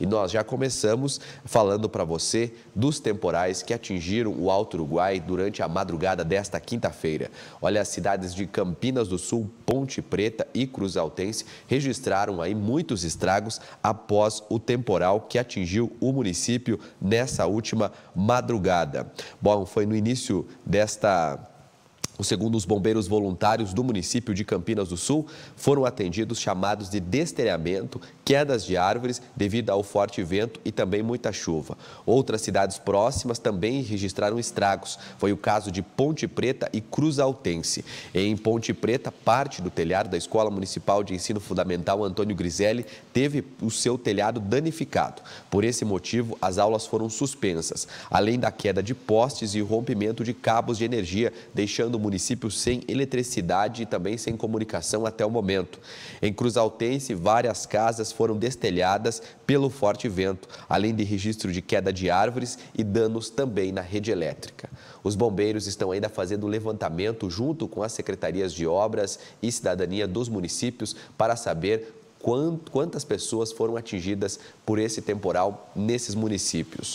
E nós já começamos falando para você dos temporais que atingiram o Alto Uruguai durante a madrugada desta quinta-feira. Olha, as cidades de Campinas do Sul, Ponte Preta e Cruz Altense registraram aí muitos estragos após o temporal que atingiu o município nessa última madrugada. Bom, foi no início desta o segundo os bombeiros voluntários do município de Campinas do Sul, foram atendidos chamados de destelhamento, quedas de árvores devido ao forte vento e também muita chuva. Outras cidades próximas também registraram estragos. Foi o caso de Ponte Preta e Cruz Altense. Em Ponte Preta, parte do telhado da Escola Municipal de Ensino Fundamental Antônio Griselli teve o seu telhado danificado. Por esse motivo, as aulas foram suspensas, além da queda de postes e rompimento de cabos de energia, deixando o municípios sem eletricidade e também sem comunicação até o momento. Em Cruz Altense, várias casas foram destelhadas pelo forte vento, além de registro de queda de árvores e danos também na rede elétrica. Os bombeiros estão ainda fazendo levantamento junto com as secretarias de obras e cidadania dos municípios para saber quantas pessoas foram atingidas por esse temporal nesses municípios.